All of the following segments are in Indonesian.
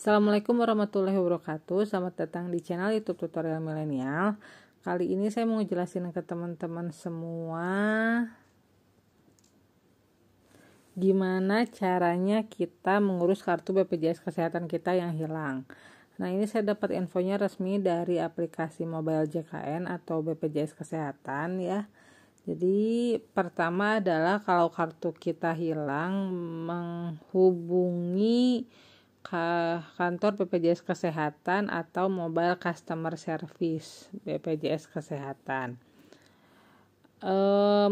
Assalamualaikum warahmatullahi wabarakatuh Selamat datang di channel youtube tutorial milenial Kali ini saya mau jelasin ke teman-teman semua Gimana caranya kita mengurus kartu BPJS Kesehatan kita yang hilang Nah ini saya dapat infonya resmi dari aplikasi mobile JKN atau BPJS Kesehatan ya jadi pertama adalah kalau kartu kita hilang menghubungi kantor BPJS Kesehatan atau Mobile Customer Service BPJS Kesehatan. E,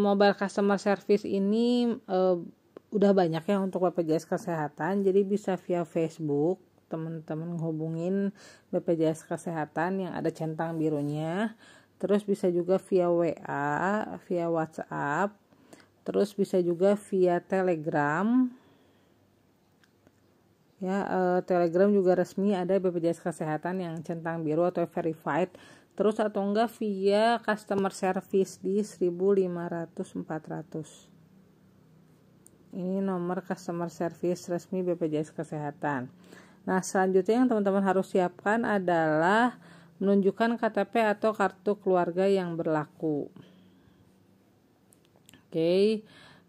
mobile Customer Service ini e, udah banyak ya untuk BPJS Kesehatan, jadi bisa via Facebook teman-teman hubungin BPJS Kesehatan yang ada centang birunya, terus bisa juga via WA, via WhatsApp, terus bisa juga via Telegram ya eh, Telegram juga resmi ada BPJS Kesehatan yang centang biru atau verified terus atau enggak via customer service di 1500 400 ini nomor customer service resmi BPJS Kesehatan nah selanjutnya yang teman-teman harus siapkan adalah menunjukkan KTP atau kartu keluarga yang berlaku oke okay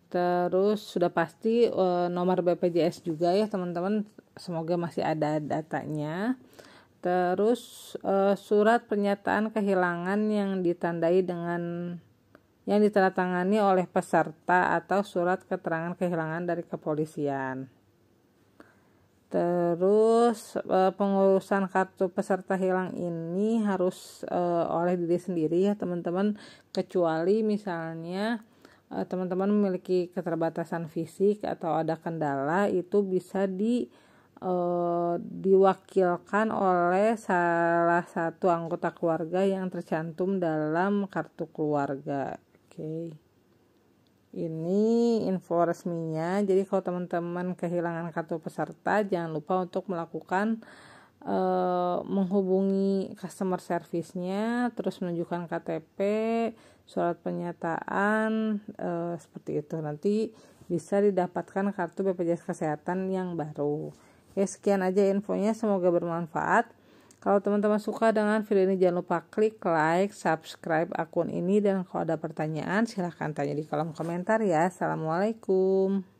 terus sudah pasti uh, nomor BPJS juga ya teman-teman semoga masih ada datanya terus uh, surat pernyataan kehilangan yang ditandai dengan yang ditandatangani oleh peserta atau surat keterangan kehilangan dari kepolisian. Terus eh, pengurusan kartu peserta hilang ini harus oleh diri sendiri ya teman-teman kecuali misalnya Eh, teman-teman memiliki keterbatasan fisik atau ada kendala itu bisa di eh, diwakilkan oleh salah satu anggota keluarga yang tercantum dalam kartu keluarga. Oke. Okay. Ini info resminya. Jadi kalau teman-teman kehilangan kartu peserta jangan lupa untuk melakukan Eh, menghubungi customer service-nya, terus menunjukkan KTP, surat pernyataan, e, seperti itu. Nanti bisa didapatkan kartu BPJS Kesehatan yang baru. Ya, sekian aja infonya, semoga bermanfaat. Kalau teman-teman suka dengan video ini, jangan lupa klik like, subscribe akun ini, dan kalau ada pertanyaan, silahkan tanya di kolom komentar ya. Assalamualaikum.